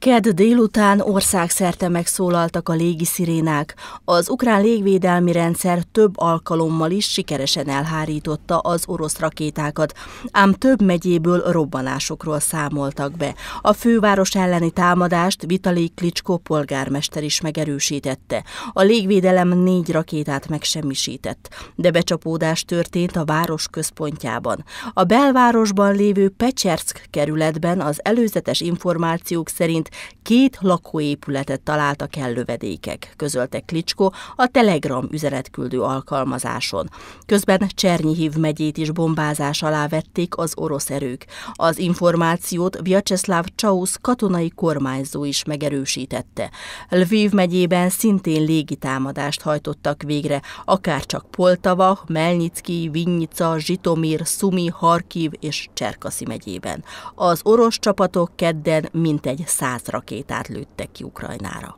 ked délután országszerte megszólaltak a légi szirénák. Az ukrán légvédelmi rendszer több alkalommal is sikeresen elhárította az orosz rakétákat, ám több megyéből robbanásokról számoltak be. A főváros elleni támadást Vitali Klitschko polgármester is megerősítette. A légvédelem négy rakétát megsemmisített, de becsapódás történt a város központjában. A belvárosban lévő Pecserszk kerületben az előzetes információk szerint két lakóépületet találtak el lövedékek, közölte Klicsko a Telegram üzenetküldő alkalmazáson. Közben Csernyhív megyét is bombázás alá vették az orosz erők. Az információt Vyacheslav Csausz katonai kormányzó is megerősítette. Lviv megyében szintén légitámadást hajtottak végre, akárcsak Poltava, Melnyicki, Vinnyica, Zsitomir, Szumi, Harkiv és Cserkaszi megyében. Az orosz csapatok kedden mintegy száz száz rakétát lőttek ki Ukrajnára.